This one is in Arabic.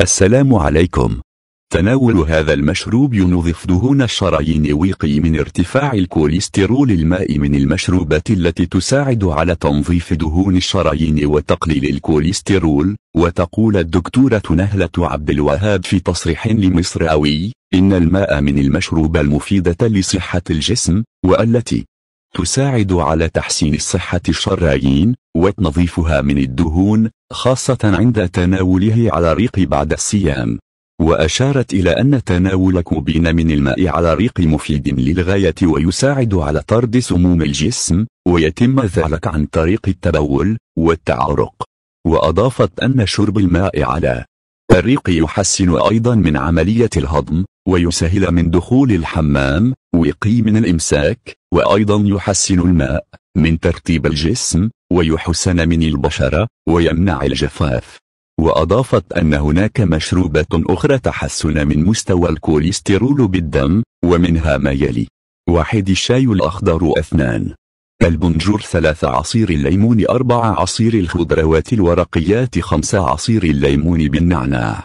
السلام عليكم تناول هذا المشروب ينظف دهون الشرايين ويقي من ارتفاع الكوليسترول الماء من المشروبات التي تساعد على تنظيف دهون الشرايين وتقليل الكوليسترول وتقول الدكتورة نهلة عبد الوهاب في تصريح لمصراوي إن الماء من المشروب المفيدة لصحة الجسم والتي تساعد على تحسين صحة الشرايين وتنظيفها من الدهون خاصة عند تناوله على الريق بعد الصيام وأشارت إلى أن تناول كوبين من الماء على الريق مفيد للغاية ويساعد على طرد سموم الجسم ويتم ذلك عن طريق التبول والتعرق وأضافت أن شرب الماء على الريق يحسن أيضا من عملية الهضم ويسهل من دخول الحمام ويقي من الإمساك وأيضا يحسن الماء من ترتيب الجسم ويحسن من البشرة ويمنع الجفاف وأضافت أن هناك مشروبات أخرى تحسن من مستوى الكوليسترول بالدم ومنها ما يلي واحد الشاي الأخضر أثنان البنجر ثلاث عصير الليمون أربع عصير الخضروات الورقيات خمس عصير الليمون بالنعناع